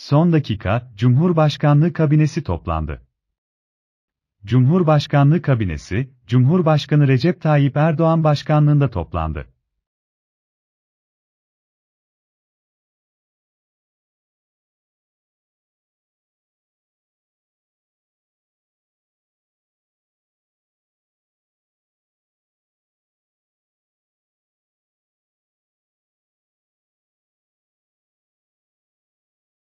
Son dakika, Cumhurbaşkanlığı kabinesi toplandı. Cumhurbaşkanlığı kabinesi, Cumhurbaşkanı Recep Tayyip Erdoğan başkanlığında toplandı.